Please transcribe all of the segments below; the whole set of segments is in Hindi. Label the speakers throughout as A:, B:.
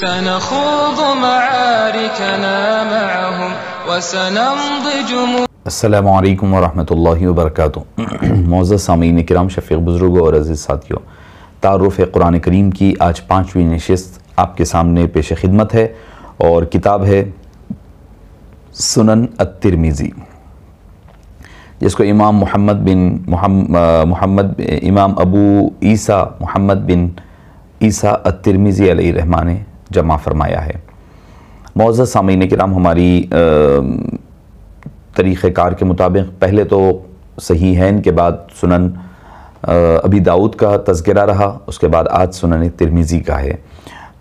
A: سنخوض معاركنا معهم وسنمضي جمود السلام علیکم ورحمۃ اللہ وبرکاتہ معزز سامعین کرام شفیق बुज़ुर्गों और अजीज़ साथियों तारफ़ कुरान करीम की आज पाँचवीं नशस्त आपके सामने पेश खिदमत है और किताब है सुनन अतिरमिज़ी जिसको इमाम मोहम्मद बिन मोहम्मद इमाम अबू ईसा मोहम्मद बिन ईसा अतिरमिज़ी रहमान जमा फरमाया है मौजा सामीन कराम हमारी तरीक़ार के मुताबिक पहले तो सही हैन के बाद सुनन अभी दाऊद का तस्करा रहा उसके बाद आज सुनन तिरमिज़ी का है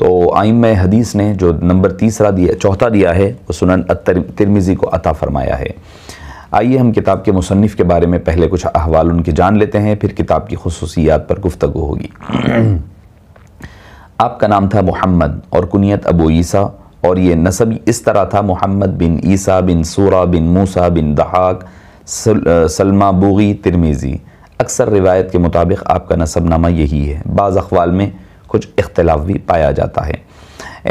A: तो आइम हदीस ने जो नंबर तीसरा दिया चौथा दिया है वो सुनन तिरमीज़ी को अता फ़रमाया है आइए हम किताब के मुसनफ़ के बारे में पहले कुछ अहवाल उनके जान लेते हैं फिर किताब की खसूसियात पर गुफ्तु होगी आपका नाम था मोहम्मद और कुनियत अबू ईसा और ये नसब इस तरह था मोहम्मद बिन ईसा बिन सूरा बिन मूसा बिन दहाक सलमा बूगी तिरमेज़ी अक्सर रिवायत के मुताबिक आपका नसबनामा यही है बाज़ अखवाल में कुछ इख्तलाफ भी पाया जाता है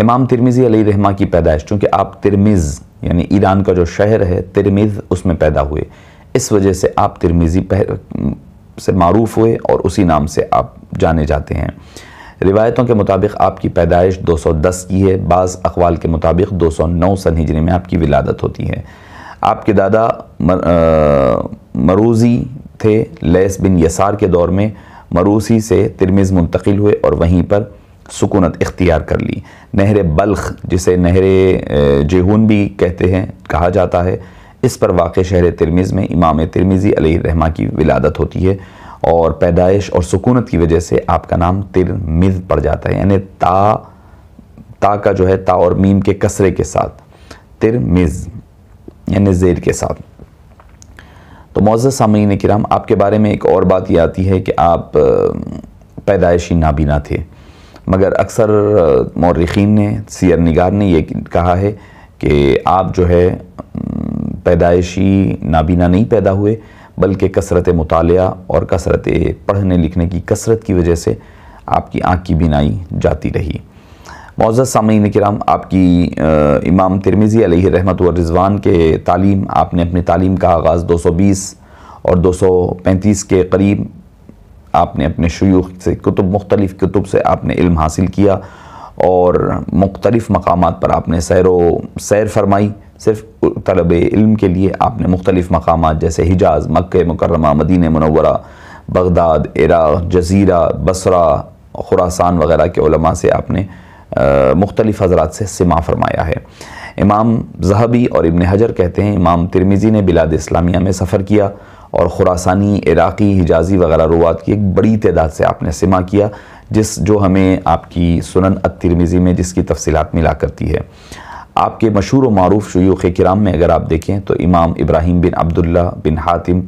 A: इमाम तिरमिज़ी अली रहमा की पैदाइश चूँकि आप तिरमिज़ यानी ईरान का जो शहर है तिरमिज़ उसमें पैदा हुए इस वजह से आप तिरमिज़ी से मरूफ़ हुए और उसी नाम से आप जाने जाते हैं रिवायतों के मुताबिक आपकी पैदाइश 210 की है बाज़ अखवाल के मुताबिक 209 सन हिजरी में आपकी विलादत होती है आपके दादा मर, आ, मरूजी थे लेस बिन यसार के दौर में मरूसी से तिरमिज़ मुंतकिल हुए और वहीं पर सुकूनत इख्तियार कर ली नहर बल्ख जिसे नहर जेहून भी कहते हैं कहा जाता है इस पर वाक़ शहर तिरमिज़ में इमाम तिरमिज़ी रहमा की विलादत होती है और पैदाइश और सुकूनत की वजह से आपका नाम तिर मिज पड़ जाता है यानी ता ता का जो है ता और मीम के कसरे के साथ तिर मिज यानी जेर के साथ तो मौज़ सामीन कराम आपके बारे में एक और बात ये आती है कि आप पैदाइशी नाबीना थे मगर अक्सर मौरखीन ने सीर निगार ने यह कहा है कि आप जो है पैदाइशी नाबीना नहीं पैदा हुए बल्कि कसरत मताल और कसरत पढ़ने लिखने की कसरत की वजह से आपकी आँख की बिनाई जाती रही मोज़ सामीन कराम आपकी आ, इमाम तिरमिज़ी अलह रहमत रिजवान के तालीम आपने अपनी तालीम का आगाज़ 220 और 235 के करीब आपने अपने शयूख से कुतुब मुख्तलिफ़ कुतुब से आपने इल्म हासिल किया और मुख्तलिफ़ मकाम पर आपने सैर व सैर फरमाई सिर्फ तलब इल्म के लिए आपने मुख्तलिफ़ मकाम जैसे हिजाज़ मक् मुकरमा मदीन मनवरा बगदाद इराक़ जजीरा बसरा खुरासान वगैरह के उलमा से आपने मुख्तलिफ़ हजरात से सिमा फरमाया है इमाम जहबी और इबन हजर कहते हैं इमाम तिरमिज़ी ने बिलाद इस्लामिया में सफ़र किया और खुरासानी इराक़ी हिजाज़ी वगैरह रुआत की एक बड़ी तदाद से आपने सिमा किया जिस जो हमें आपकी सुनन अ तिरमिज़ी में जिसकी तफसीत मिला करती है आपके मशहूर मरूफ शयूख कराम में अगर आप देखें तो इमाम इब्राहिम बिन अब्दुल्ला बिन हातिम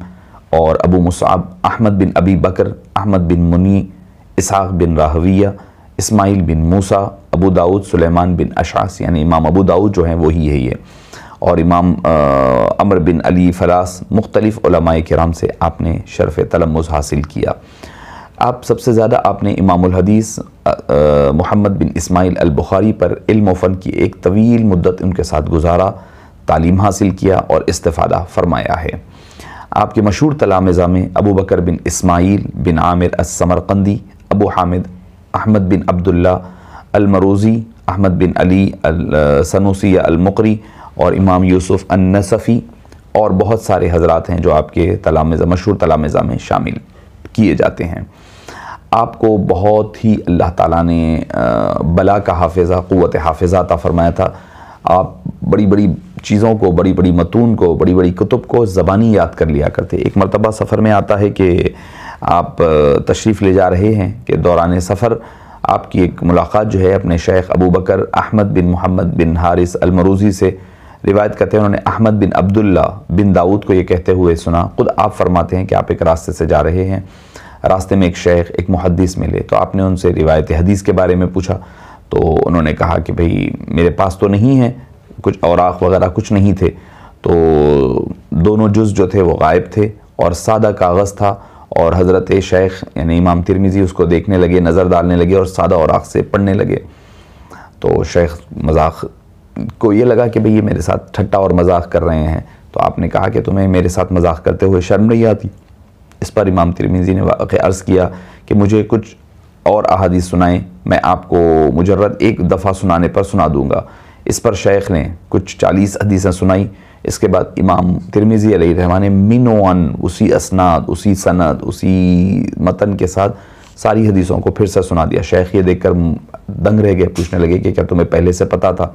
A: और Abu Musab Ahmad bin Abi Bakr Ahmad bin Muni Ishaq bin Rahwayh Ismail bin Musa Abu Dawood Sulaiman bin Ashath यानी इमाम अबू दाऊद जो हैं वही है ये और इमाम अमर बिन अली फ़लास मुख्तलिफ़ कराम से आपने शरफ़ तलमुज़ हासिल किया आप सबसे ज़्यादा आपने इमामुल हदीस मोहम्मद बिन इस्माइल अल बुखारी पर इल्म फ़न की एक तवील मुद्दत उनके साथ गुजारा तालीम हासिल किया और इस्तफादा फरमाया है आपके मशहूर तलामज़ा में अबू बकर बिन इस्माइल बिन आमिर असमरकंदी अबू हामिद अहमद बिन अब्दुल्ला अलमरूज़ी अहमद बिन अली सनूसी अलमकरी और इमाम यूसुफ़ नसफ़ी और बहुत सारे हजरात हैं जो आपके तलामज़ा मशहूर तलामज़ा में शामिल किए जाते हैं आपको बहुत ही अल्लाह ताला ने बला का हाफिज़ा क़वत हाफिज़ा अता फ़रमाया था आप बड़ी बड़ी चीज़ों को बड़ी बड़ी मतून को बड़ी बड़ी कुतुब को ज़बानी याद कर लिया करते एक मरतबा सफ़र में आता है कि आप तशरीफ़ ले जा रहे हैं कि दौरान सफ़र आपकी एक मुलाकात जो है अपने शेख अबू बकर अहमद बिन मोहम्मद बिन हारिस अलमरूज़ी से रिवायत करते हैं उन्होंने अहमद बिन अब्दुल्ला बिन दाऊद को ये कहते हुए सुना खुद आप फरमाते हैं कि आप एक रास्ते से जा रहे हैं रास्ते में एक शेख एक मुहदस मिले तो आपने उनसे रिवायत हदीस के बारे में पूछा तो उन्होंने कहा कि भाई मेरे पास तो नहीं है कुछ औराख वगैरह कुछ नहीं थे तो दोनों जुज जो थे वो गायब थे और सादा कागज़ था और हज़रत शेख यानी इमाम तिरमिज़ी उसको देखने लगे नज़र डालने लगे और सादा औराख से पढ़ने लगे तो शेख मजाक को ये लगा कि भाई ये मेरे साथ ठट्टा और मजाक कर रहे हैं तो आपने कहा कि तुम्हें मेरे साथ मजाक करते हुए शर्म नहीं आती इस पर इमाम तिरमिज़ी ने वाक़ अर्ज़ किया कि मुझे कुछ और अहादीस सुनाएं मैं आपको मुजरद एक दफ़ा सुनाने पर सुना दूंगा इस पर शेख ने कुछ चालीस हदीसें सुनाई इसके बाद इमाम तिरमिज़ी रहमान ने मिनोन उसी असनाद उसी सनद उसी मतन के साथ सारी हदीसों को फिर से सुना दिया शेख ये देखकर दंग रह गए पूछने लगे कि क्या तुम्हें पहले से पता था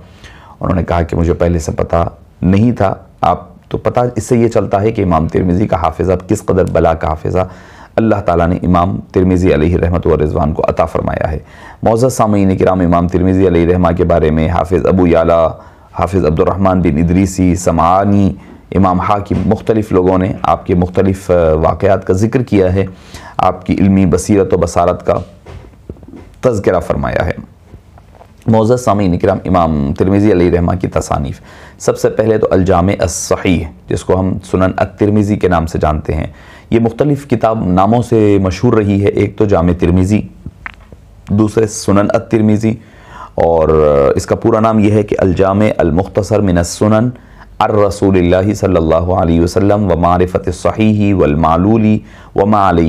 A: उन्होंने कहा कि मुझे पहले से पता नहीं था आप तो पता इससे ये चलता है कि इमाम तिरमिज़ी का हाफिज़ा किस कदर बला का हाफिज़ा अल्लाह ताला ने इमाम तिरमिज़ी अलैहि रहमत व रिजवान को अता फरमाया है मौज़ सामीन कराम इमाम तिरमिज़ी अलैहि रहमा के बारे में हाफिज़ अबू याला हाफिज़ अब्दुलरहमान बिन इदरीसी समानी इमाम हाकिम मुख्तलिफ़ लोगों ने आपके मुख्तलिफ़ वाक़ात का जिक्र किया है आपकी इल्मी बसीरत व बसारत का तस्करा फरमाया है मोज़ सामीन कराम इमाम तिरमिज़ी अली रहमा की तसानीफ़ सबसे पहले तो अलजाम असही जिसको हम सुनन अ तिरमिज़ी के नाम से जानते हैं ये मुख्तलिफ़ किताब नामों से मशहूर रही है एक तो जाम तिरमिज़ी दूसरे सुनन अ तिरमिज़ी और इसका पूरा नाम यह है कि अलजाम अलमुख्तसर मिनसन अर रसूल सल्ला वसम व मारफ़त सही वलमालूली व माल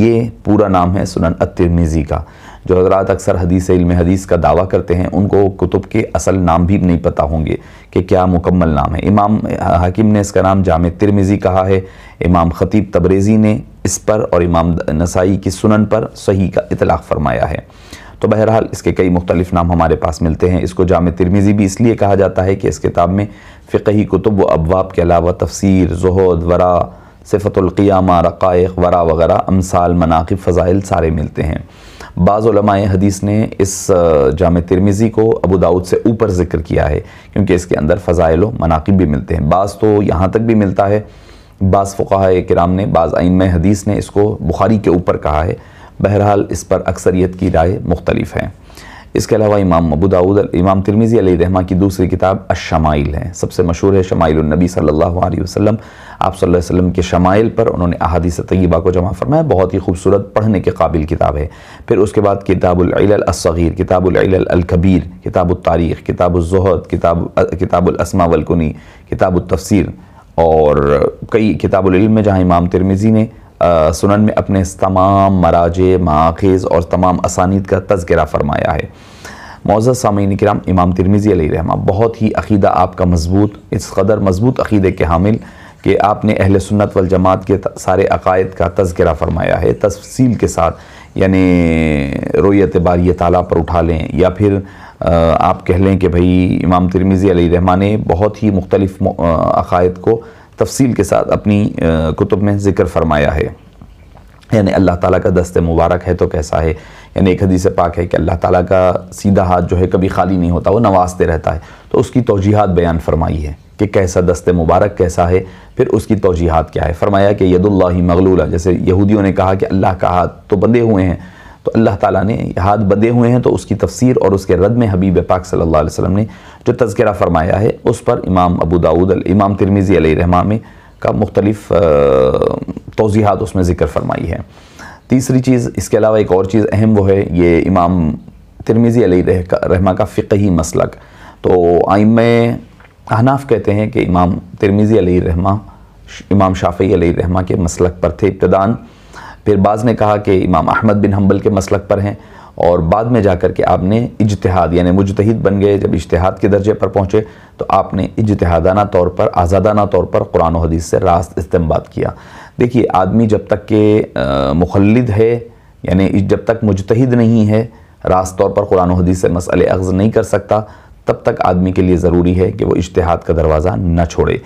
A: ये पूरा नाम है सुनन अतिरमिज़ी का जो हजरात अक्सर हदीस इल्म हदीस का दावा करते हैं उनको कुतुब के असल नाम भी नहीं पता होंगे कि क्या मुकम्मल नाम है इमाम हकीम ने इसका नाम जाम तिरमिज़ी कहा है इमाम ख़तीब तबरेज़ी ने इस पर और इमाम नसाई की सुनन पर सही का इतलाक़ फरमाया है तो बहरहाल इसके कई मुख्तलिफ नाम हमारे पास मिलते हैं इसको जाम तिरमिज़ी भी इसलिए कहा जाता है कि इस किताब में फ़िकही कुतुब व अबवाब के अलावा तफसीर जहद वरा सिफ़तलक़ियामा रक़ायक वरा वगैरह अमसाल मनाकब फ़ज़ाइल सारे मिलते हैं बाज़ाए हदीस ने इस जाम तिरमिज़ी को अबू दाऊद से ऊपर ज़िक्र किया है क्योंकि इसके अंदर फ़ज़ाइल मनाकब भी मिलते हैं बाज़ तो यहाँ तक भी मिलता है बाज़ फ़ुका कराम ने बाज़ आइन हदीस ने इसको बुखारी के ऊपर कहा है बहरहाल इस पर अक्सरीत की राय मुख्तलिफ है इसके अलावा इमाम अबू दाऊद इमाम तिरमिज़ी रहमा की दूसरी किताब अशमाइल है सबसे मशहूर है शमाइल नबी सल्लल्लाहु अलैहि वसल्लम आप वसल्लम के शमाइल पर उन्होंने अहादीस तयबा को जमा फरमाया बहुत ही खूबसूरत पढ़ने के काबिल किताब है फिर उसके बाद किताबुलसगीर किताबुलकबीर किताबुलतारीख़ किताबुलजहद किताब किताबुलसमा वलकुनी किताबुलतफसर और कई किताबुलम में जहाँ इमाम तिरमिज़ी ने आ, सुनन में अपने तमाम मराज माखज़ और तमाम असानीद का तस्करा फरमाया है मौजा सामीन कराम इमाम तिरमिज़ी रहमा बहुत ही अकीदा आपका मजबूत इस कदर मजबूत अकीदे के हामिल कि आपने अहल सुन्नत वल जमात के सारे अकायद का तस्करा फरमाया है तफसील के साथ यानी रोयत ये ताला पर उठा लें या फिर आप कह लें कि भाई इमाम तिरमिज़ी रहमा ने बहुत ही मुख्तलिफ़ अकायद को तफसील के साथ अपनी कुतुब में ज़िक्र फरमाया है यानी अल्लाह ताला का दस्त मुबारक है तो कैसा है यानी एक हदीस पाक है कि अल्लाह ताला का सीधा हाथ जो है कभी खाली नहीं होता वो नवाजते रहता है तो उसकी तोजीहत बयान फरमाई है कि कैसा दस्त मुबारक कैसा है फिर उसकी तोजीहत क्या है फरमाया कि यदुल्ला मगलूला जैसे यहूदियों ने कहा कि अल्लाह का हाथ तो बंधे हुए हैं तो अल्लाह ताला ने हाथ बंधे हुए हैं तो उसकी तफसीर और उसके रद में हबीब पाक सल्ला वसम ने जो तस्करा फरमाया है उस पर इमाम अबू दाऊद इमाम तिरमीज़ी रहमा में का मुख्तलिफ तोजीहत उसमें ज़िक्र फरमाई है तीसरी चीज़ इसके अलावा एक और चीज़ अहम वो है ये इमाम तिरमीज़ी रहमा का फ़िकही मसलक तो आइम अहनाफ कहते हैं कि इमाम तिरमीज़ी अली रहमा इमाम शाफी अली रहमा के मसलक पर थे इब्तदान फिर बाज़ ने कहा कि इमाम अहमद बिन हम्बल के मसलक पर हैं और बाद में जाकर के आपने इजतहाद यानी मुजतहद बन गए जब इजतहाद के दर्जे पर पहुँचे तो आपने इजतहादाना तौर पर आज़ादाना तौर पर कुरान हदीस से रास्त इस्तेमाल किया देखिए आदमी जब तक के मुखलद है यानी जब तक मुजतहद नहीं है रास्त तौर पर कुरान हदीस से मसले अगज़ नहीं कर सकता तब तक आदमी के लिए ज़रूरी है कि वो इश्तहाद का दरवाज़ा न छोड़े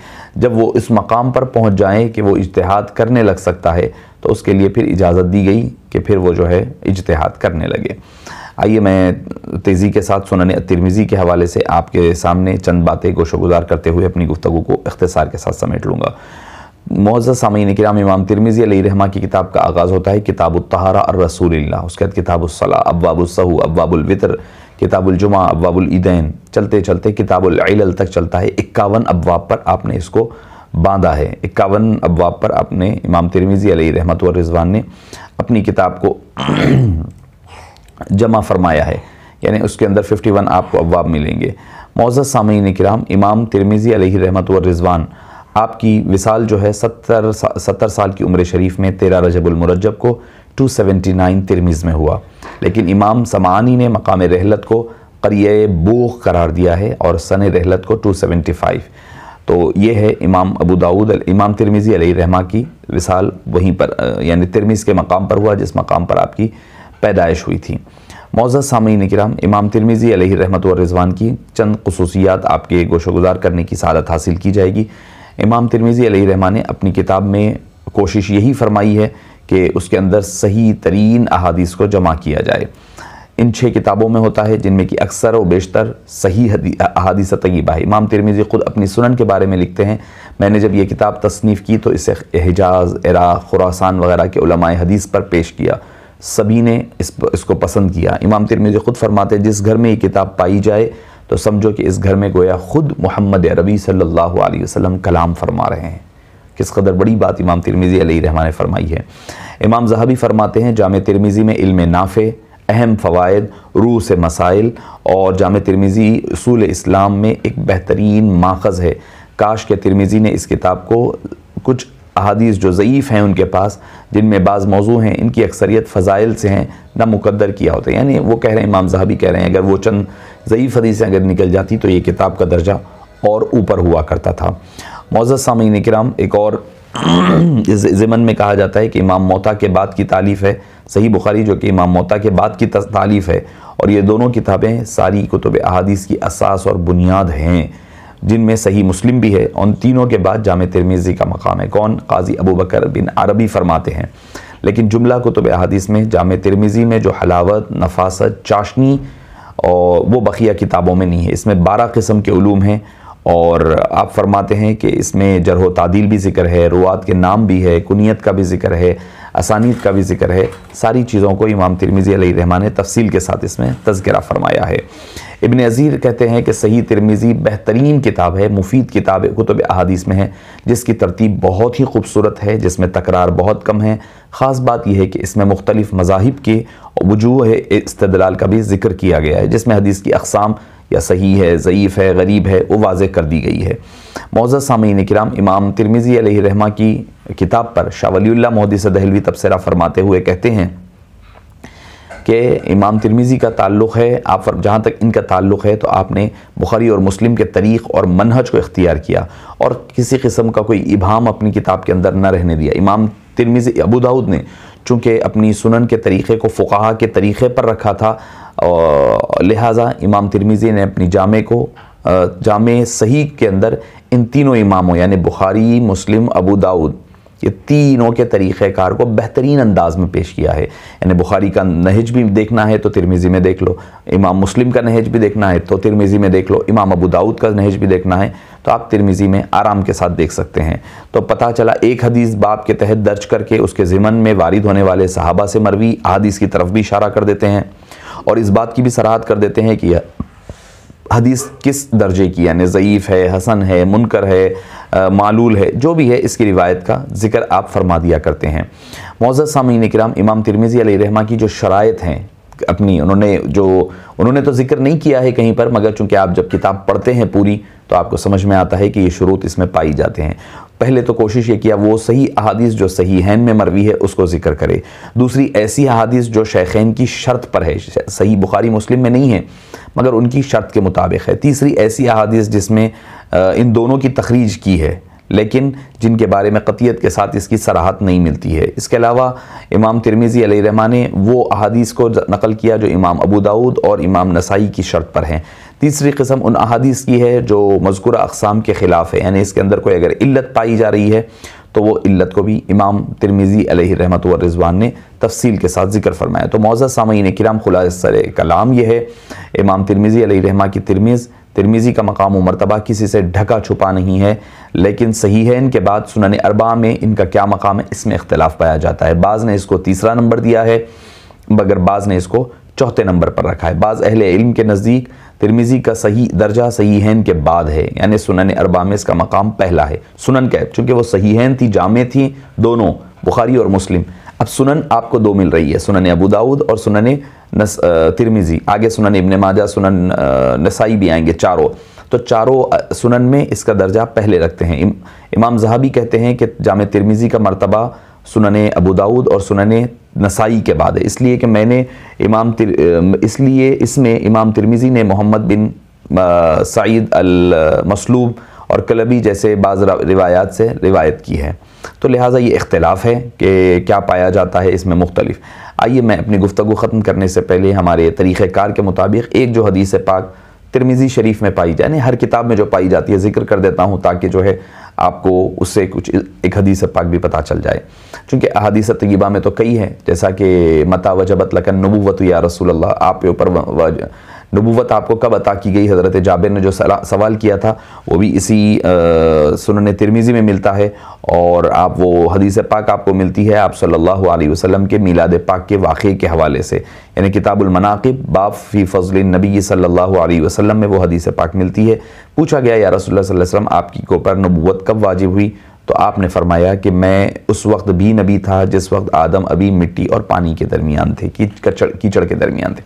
A: जब वो इस मकाम पर पहुँच जाए कि वो इश्तहाद करने लग सकता है तो उसके लिए फिर इजाज़त दी गई कि फिर वो जो है इजतहाद करने लगे आइए मैं तेज़ी के साथ सुनन तिरमिज़ी के हवाले से आपके सामने चंद बातें गोशोगुजार करते हुए अपनी गुफ्तु को अख्तसार के साथ समेट लूँगा मोहज सामीन कराम इमाम तिरमिज़ी अली रहमा की किताब का आगाज़ होता है किताबुल तहारा और रसूल उसके बाद किताब अब अब्वाबुलसहू अब्वाबुलवितर किताबुलजुमा ईदैन चलते चलते किताबुल तक चलता है इक्यावन अबवाब पर आपने इसको बांधा है इक्यावन अबवाब पर आपने इमाम तिरमिज़ी रहमत रिजवान ने अपनी किताब को जमा फरमाया है यानी उसके अंदर 51 आपको अबवाब मिलेंगे मोज़ सामीन कराम इमाम तिरमिज़ी रहमत रिजवान आपकी विसाल जो है सत्तर सत्तर साल की उम्र शरीफ में तेरह रजबुलमरजब को टू नाइन तिरमिज़ में हुआ लेकिन इमाम समानी ने मकाम रहलत को करिए बोख करार दिया है और सन रहलत को 275 तो ये है इमाम अबू दाऊद इमाम तिरमिज़ी रहमा की विसाल वहीं पर यानी तिरमिज़ के मकाम पर हुआ जिस मकाम पर आपकी पैदाइश हुई थी मौज़ा सामीन कराम इमाम तिरमिज़ी रहमत रिजवान की चंद खसूसियात आपके गोशोगुजार करने की सादत हासिल की जाएगी इमाम तिरमिज़ी रहमा ने अपनी किताब में कोशिश यही फरमाई है कि उसके अंदर सही तरीन अहादीस को जमा किया जाए इन छः किताबों में होता है जिनमें कि अक्सर व बेशतर सही अहादीस तयबा है इमाम तिरमिज़ी ख़ुद अपनी सुनन के बारे में लिखते हैं मैंने जब यह किताब तसनीफ़ की तो इसे हिजाज़ इरा खुरासान वगैरह के उलमाए हदीस पर पेश किया सभी ने इस इसको पसंद किया इमाम तिरमिज़ी ख़ुद फरमाते जिस घर में ये किताब पाई जाए तो समझो कि इस घर में गोया ख़ुद मोहम्मद अरबी सल्लल्लाहु अलैहि वसल्लम कलाम फरमा रहे हैं किस कदर बड़ी बात इमाम तिरमिज़ी अली रहमान ने फरमाई है इमाम जहाबी फरमाते हैं जाम तिरमिज़ी में इल्म नाफ़े अहम फ़वाद रूह से मसाइल और जाम तिरमिज़ी असूल इस्लाम में एक बेहतरीन माखज़ है काश के तिरमिज़ी ने इस किताब को कुछ अहादीस जो ज़यीफ़ हैं उनके पास जिनमें बाज़ मौजू हैं इनकी अक्सरियत फ़ज़ाइल से हैं ना मुकद्दर किया होता है यानी वो कह रहे हैं इमाम जहाबी कह रहे हैं अगर वो चंद ज़यीफ़ हदीसें अगर निकल जाती तो ये किताब का दर्जा और ऊपर हुआ करता था मोज़ सामीन कराम एक और इस ज़मन में कहा जाता है कि इमाम मोता के बाद की तालीफ़ है सही बुखारी जो कि इमाम मोता के बाद की तालीफ़ है और ये दोनों किताबें सारी कुतुब अहादीस की असास और बुनियाद हैं जिनमें सही मुस्लिम भी है उन तीनों के बाद जाम तिरमीज़ी का मकाम है कौन काजी अबू बकर बिन अरबी फरमाते हैं लेकिन जुमला कुतुब अहादीस में जाम तिरमीज़ी में जो हलावत नफासत चाशनी और वो बखिया किताबों में नहीं है इसमें बारह किस्म के ूम हैं और आप फरमाते हैं कि इसमें जरह तादील भी जिक्र है रुआत के नाम भी है कुनीत का भी जिक्र है असानीत का भी जिक्र है सारी चीज़ों को इमाम तिरमिज़ी रहमान ने तफसील के साथ इसमें तस्करा फरमाया है इबन अज़ीर कहते हैं कि सही तिरमिज़ी बेहतरीन किताब है मुफीद किताब कुतुब अहादीस में है जिसकी तरतीब बहुत ही खूबसूरत है जिसमें तकरार बहुत कम है ख़ास बात यह है कि इसमें मुख्तलिफ़ मजाहब के वजूह इस्तदलाल का भी जिक्र किया गया है जिसमें हदीस की अकसाम या सही है ज़यीफ़ है गरीब है वो वाज कर दी गई है मौजा सामीन कराम इमाम तिरमिज़ी रहमा की किताब पर शाहवलील्ला मोहदिस दहलवी तबसरा फरमाते हुए कहते हैं कि इमाम तिरमिज़ी का ताल्लुक़ है आप जहाँ तक इनका ताल्लुक़ है तो आपने बुखारी और मुस्लिम के तरीक़ और मनहज को इख्तियार किया और किसी किस्म का कोई इबाम अपनी किताब के अंदर न रहने दिया इमाम तिरमिज़ी अबू दाऊद ने चूँकि अपनी सुनन के तरीक़े को फ़ुकाहा के तरीक़े पर रखा था और लिहाजा इमाम तिरमीज़ी ने अपनी जामे को जामे सही के अंदर इन तीनों इमामों यानी बुखारी मुस्लिम अबू दाऊद ये तीनों के तरीक़ार को बेहतरीन अंदाज में पेश किया है यानी बुखारी का नहज भी देखना है तो तिरमिज़ी में देख लो इमाम मुस्लिम का नहज भी देखना है तो तिरमीज़ी में देख लो इमाम अबू दाऊद का नहज भी देखना है तो आप तिरमिज़ी में आराम के साथ देख सकते हैं तो पता चला एक हदीस बाप के तहत दर्ज करके उसके ज़िमन में वारिद होने वाले सहाबा से मरवी अदीस की तरफ भी इशारा कर देते हैं और इस बात की भी सराहत कर देते हैं कि हदीस किस दर्जे की यानी ज़यीफ़ है हसन है मुनकर है आ, मालूल है जो भी है इसकी रिवायत का जिक्र आप फरमा दिया करते हैं मोज़ सामीन कराम इमाम तिरमिज़ी रहमा की जो शरात हैं अपनी उन्होंने जो उन्होंने तो जिक्र नहीं किया है कहीं पर मगर चूंकि आप जब किताब पढ़ते हैं पूरी तो आपको समझ में आता है कि ये शुरूत इसमें पाई जाते हैं पहले तो कोशिश ये किया वो सही अहादीस जो सही हैन में मरवी है उसको जिक्र करे दूसरी ऐसी अहादीस जो शेखैन की शर्त पर है सही बुखारी मुस्लिम में नहीं है मगर उनकी शर्त के मुताबिक है तीसरी ऐसी अहादीस जिसमें इन दोनों की तखरीज की है लेकिन जिनके बारे में कतियत के साथ इसकी सराहत नहीं मिलती है इसके अलावा इमाम तिरमीज़ी रहमा ने वो अहादीस को नकल किया जो इमाम अबू दाऊद और इमाम नसाई की शर्त पर हैं तीसरी कस्म उन अहादीस की है जो मजकूर अकसाम के ख़िलाफ़ है यानी इसके अंदर कोई अगर इल्लत पाई जा रही है तो वो इल्लत को भी इमाम तिरमिज़ी रहमत रिजवान ने तफसील के साथ जिक्र फरमाया तो मौज़ा सामीन कराम खुलासर कलाम यह है इमाम तिरमिज़ी रहमा की तिरमीज़ तिरमिज़ी का मकाम व मरतबा किसी से ढका छुपा नहीं है लेकिन सही है इनके बाद सुनन अरबा में इनका क्या मकाम है इसमें इख्तलाफ पाया जाता है बाज़ ने इसको तीसरा नंबर दिया है मगर बाज़ ने इसको चौथे नंबर पर रखा है बाज़ अहल इल्म के नज़दीक तिरमिज़ी का सही दर्जा सही हैन के बाद है यानी सुनन अरबा में इसका मकाम पहला है सुनन का चूंकि चूँकि वो हैन थी जामे थी दोनों बुखारी और मुस्लिम अब सुनन आपको दो मिल रही है सुनन अबू दाऊद और सुनन नस तिरमिज़ी आगे सुनन इबन माजा सुनन नसाई भी आएंगे चारों तो चारों सुनन में इसका दर्जा पहले रखते हैं इम, इमाम जहाबी कहते हैं कि जाम तिरमिज़ी का मरतबा सुनने अबू दाऊद और सुनने नसाई के बाद है इसलिए कि मैंने इमाम इसलिए इसमें इमाम तिरमिज़ी ने मोहम्मद बिन सईद अल मसलूब और कलबी जैसे बाज़ रिवायात से रिवायत की है तो लिहाजा ये इख्तलाफ है कि क्या पाया जाता है इसमें मुख्तलिफ आइए मैं अपनी गुफ्तु ख़त्म करने से पहले हमारे तरीक़ार के मुताबिक एक जो हदीस पाक तिरमिज़ी शरीफ में पाई जाए हर किताब में जो पाई जाती है ज़िक्र कर देता हूँ ताकि जो है आपको उससे कुछ एक हदीस पाक भी पता चल जाए चूँकि अदीस तयबा में तो कई है जैसा कि मता वजबत लकन नबूवत या रसूल अल्लाह ऊपर नबूवत आपको कब अता की गई हज़रत जाबिर ने जो सवाल किया था वो भी इसी सुन तिरमीज़ी में मिलता है और आप वो हदीस पाक आपको मिलती है आप सल्लल्लाहु अलैहि वसल्लम के मीलाद पाक के वाक़े के हवाले से यानी किताबुलमनाक़ब बाब फ़ी फ़जल नबी सल्लल्लाहु अलैहि वसल्लम में वो हदीस पाक मिलती है पूछा गया या रसोल्ला वसम आपकी पर नबूत कब वाजिब हुई तो आपने फरमाया कि मैं उस वक्त भी नबी था जिस वक्त आदम अभी मिट्टी और पानी के दरमियान थे कीचड़ कीचड़ के दरमियान थे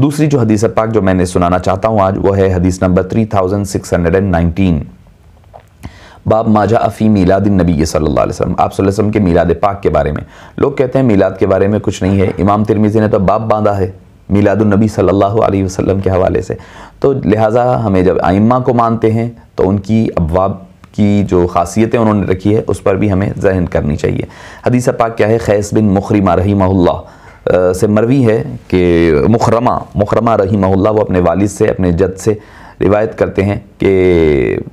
A: दूसरी जो हदीस पाक जो मैंने सुनाना चाहता हूँ आज वो है हदीस number three thousand six hundred and nineteen बाब माजा अफ़ी मीलाद नबी सल्लल्लाहु अलैहि वसल्लम आप वसल्लम के मीलाद पाक के बारे में लोग कहते हैं मीलाद के बारे में कुछ नहीं है इमाम तिरमिज़ी ने तो बाप बांधा है मीलादुलनबी सल्लल्लाहु अलैहि वसल्लम के हवाले से तो लिहाजा हमें जब आइम्मा को मानते हैं तो उनकी अबवाब की जो खासियतें उन्होंने रखी है उस पर भी हमें जहन करनी चाहिए हदीस पाक क्या है खैस बिन मुखरी मारही से मरवी है कि मुखरमा मुखरमा रही वो अपने वालिद से अपने जद से रिवायत करते हैं कि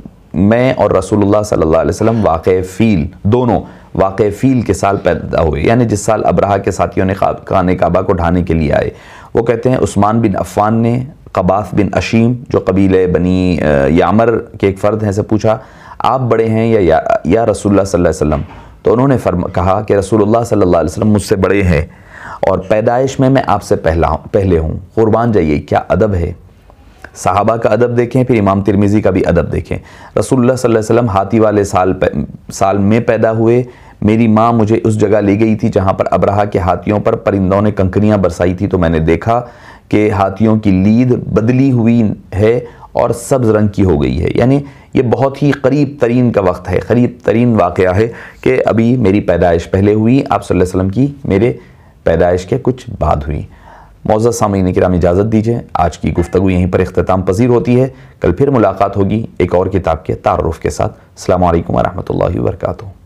A: मैं और रसूलुल्लाह सल्लल्लाहु अलैहि वसल्लम वाक़ फ़ील दोनों वाक़ फ़ील के साल पैदा हुए यानी जिस साल अब्रहा के साथियों ने खान काबा को ढाने के लिए आए वो कहते हैं उस्मान बिन अफ़ान ने कबास बिन अशीम जो कबीले बनी यामर के एक फ़र्द हैं से पूछा आप बड़े हैं या या, या रसूलुल्लाह सल्लल्लाहु अलैहि वसल्लम तो उन्होंने फर्म कहा कि रसूलुल्लाह सल्लल्लाहु अलैहि वसल्लम मुझसे बड़े हैं और पैदाइश में मैं आपसे पहला पहले हूँ क़ुरबान जाइए क्या अदब है साहबा का अदब देखें फिर इमाम तिरमिज़ी का भी अदब देखें रसूलुल्लाह सल्लल्लाहु अलैहि वसल्लम हाथी वाले साल साल में पैदा हुए मेरी माँ मुझे उस जगह ले गई थी जहाँ पर अब्रहा के हाथियों पर परिंदों ने कंकरियाँ बरसाई थी तो मैंने देखा कि हाथियों की लीद बदली हुई है और सब्ज रंग की हो गई है यानी ये बहुत ही करीब तरीन का वक्त है करीब तरीन वाक़ है कि अभी मेरी पैदाइश पहले हुई आप सल्लल्लाहु अलैहि वसल्लम की मेरे पैदाइश के कुछ बाद हुई मौजा सामीन कराम इजाज़त दीजिए आज की गुफ्तु यहीं पर अख्ताम पजीर होती है कल फिर मुलाकात होगी एक और किताब के तारफ़ के साथ अल्लाम वरहमल वर्का